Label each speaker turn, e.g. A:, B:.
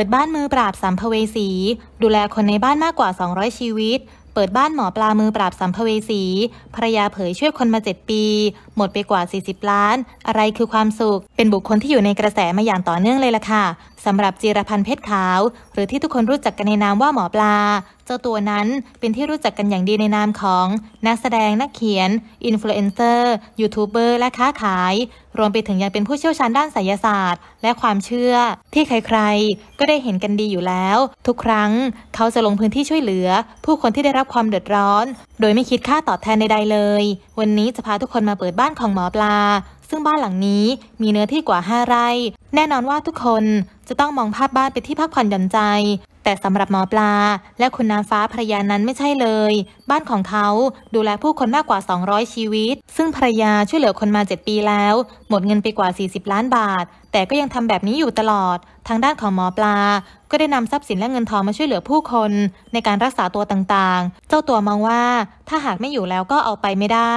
A: ปิดบ้านมือปราบสัมภเวสี ดูแลคนในบ้านมากกว่า 200 ชีวิต เปิดบ้านหมอปลามือปราบสัมภเวสี ภรยาเผยช่วยคนมา 7 ปี หมดไปกว่า 40 ล้าน อะไรคือความสุข เป็นบุคคลที่อยู่ในกระแสมาอย่างต่อเนื่องเลยล่ะค่ะสำหรับจีรพันธ์เพชรขาว หรือที่ทุกคนรู้จักกันในนามว่าหมอปลา เจ้าตัวนั้นเป็นที่รู้จักกันอย่างดีในนามของ นักแสดงนักเขียน อินฟลูเอนเซอร์ ยูทูบเบอร์ และค้าขาย รวมไปถึงยังเป็นผู้เชี่ยวชาญด้านไสยศาสตร์ และความเชื่อ ที่ใคร ๆ ก็ได้เห็นกันดีอยู่แล้ว ทุกครั้งเขาจะลงพื้นที่ช่วยเหลือ ผู้คนที่ได้รับความเดือดร้อน โดยไม่คิดค่าตอบแทนใดๆเลย วันนี้จะพาทุกคนมาเปิดบ้านของหมอปลา ซึ่งบ้านหลังนี้มีเนื้อที่กว่า5ไร่แน่นอนว่าทุกคนจะต้องมองภาพบ้านไปที่พักผ่อนหย่อนใจ แต่สำหรับหมอปลา และคุณนางฟ้าภรรยานั้นไม่ใช่เลย บ้านของเขาดูแลผู้คนมากกว่า 200 ชีวิต ซึ่งภรรยาช่วยเหลือคนมา 7 ปีแล้ว หมดเงินไปกว่า 40 ล้านบาท แต่ก็ยังทำแบบนี้อยู่ตลอด ทางด้านของหมอปลา ก็ได้นำทรัพย์สินและเงินทองมาช่วยเหลือผู้คน ในการรักษาตัวต่างๆ เจ้าตัวมองว่า ถ้าหากไม่อยู่แล้วก็เอาไปไม่ได้